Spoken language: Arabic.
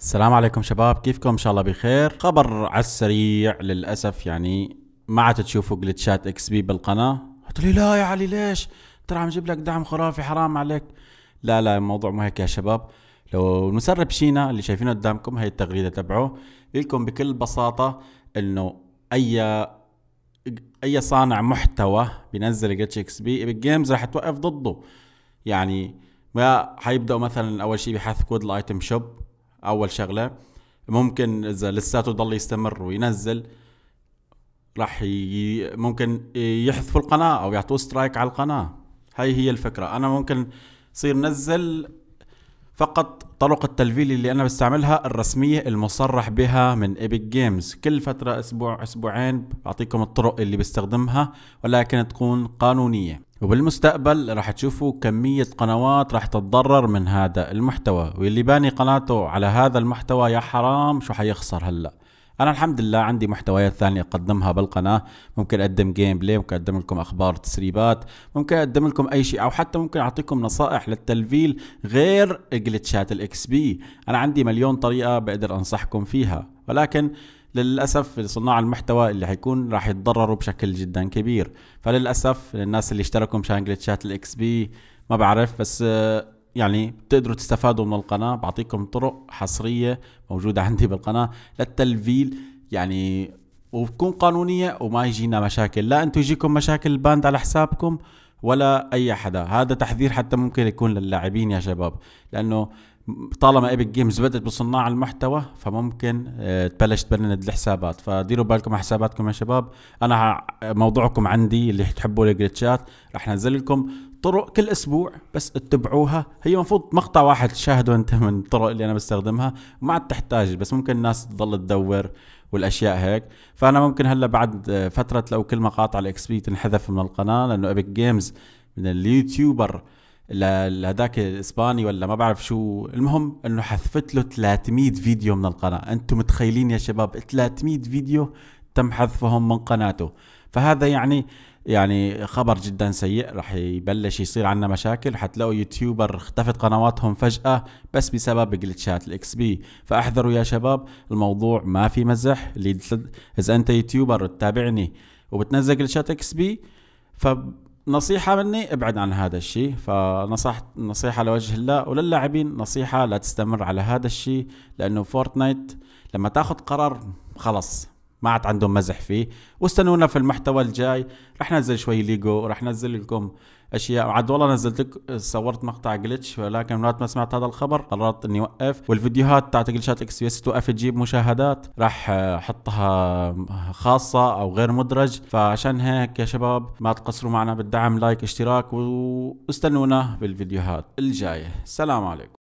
السلام عليكم شباب كيفكم ان شاء الله بخير خبر على السريع للاسف يعني ما عاد تشوفوا جلتشات اكس بي بالقناه قلت لي لا يا علي ليش ترى عم جيب لك دعم خرافي حرام عليك لا لا الموضوع مو هيك يا شباب لو المسرب شينا اللي شايفينه قدامكم هي التغريده تبعه لكم بكل بساطه انه اي اي صانع محتوى بينزل جلتش اكس بي بالجيمز راح رح توقف ضده يعني ما حيبداوا مثلا اول شيء بحث كود الايتم شوب اول شغله ممكن اذا لساته ضل يستمر وينزل راح ي... ممكن يحذفوا القناه او يعطوه سترايك على القناه هاي هي الفكره انا ممكن صير نزل فقط طرق التلفيل اللي انا بستعملها الرسميه المصرح بها من ايبك جيمز كل فتره اسبوع اسبوعين بعطيكم الطرق اللي بستخدمها ولكن تكون قانونيه وبالمستقبل راح تشوفوا كمية قنوات راح تتضرر من هذا المحتوى واللي باني قناته على هذا المحتوى يا حرام شو حيخسر هلأ انا الحمد لله عندي محتويات ثانيه اقدمها بالقناه ممكن اقدم جيم بلاي ممكن اقدم لكم اخبار تسريبات ممكن اقدم لكم اي شيء او حتى ممكن اعطيكم نصائح للتلفيل غير جلتشات الاكس بي انا عندي مليون طريقه بقدر انصحكم فيها ولكن للاسف صناع المحتوى اللي حيكون راح يتضرروا بشكل جدا كبير فللاسف للناس اللي اشتركوا مشان جلتشات الاكس بي ما بعرف بس آه، يعني بتقدروا تستفادوا من القناه بعطيكم طرق حصريه موجوده عندي بالقناه للتلفيل يعني وتكون قانونيه وما يجينا مشاكل لا انتم يجيكم مشاكل الباند على حسابكم ولا اي حدا هذا تحذير حتى ممكن يكون للاعبين يا شباب لانه طالما ايبك جيمز بدت بصناع المحتوى فممكن آه، تبلش تبند الحسابات فديروا بالكم على حساباتكم يا شباب انا موضوعكم عندي اللي تحبوا الجلتشات رح انزل لكم طرق كل اسبوع بس اتبعوها هي المفروض مقطع واحد تشاهده انت من الطرق اللي انا بستخدمها ما عاد تحتاج بس ممكن الناس تضل تدور والاشياء هيك فانا ممكن هلا بعد آه، فتره لو كل مقاطع الاكس بي تنحذف من القناه لانه ايبك جيمز من اليوتيوبر لهذاك الاسباني ولا ما بعرف شو المهم انه حذفت له 300 فيديو من القناه انتم متخيلين يا شباب 300 فيديو تم حذفهم من قناته فهذا يعني يعني خبر جدا سيء رح يبلش يصير عنا مشاكل حتلاقوا يوتيوبر اختفت قنواتهم فجأة بس بسبب جلتشات الاكس بي فاحذروا يا شباب الموضوع ما في مزح اذا انت يوتيوبر تتابعني وبتنزل جلتشات اكس بي ف نصيحة مني ابعد عن هذا الشيء فنصحت نصيحة لوجه الله وللاعبين نصيحة لا تستمر على هذا الشيء لأنه فورتنايت لما تاخذ قرار خلص ما عاد عندهم مزح فيه واستنونا في المحتوى الجاي رح ننزل شوي ليجو رح ننزل لكم اشياء عاد والله نزلت لك صورت مقطع جلتش ولكن من ما سمعت هذا الخبر قررت اني اوقف والفيديوهات تاعت جلتشات اكس بي اس توقف تجيب مشاهدات راح احطها خاصه او غير مدرج فعشان هيك يا شباب ما تقصروا معنا بالدعم لايك اشتراك واستنونا بالفيديوهات الجايه السلام عليكم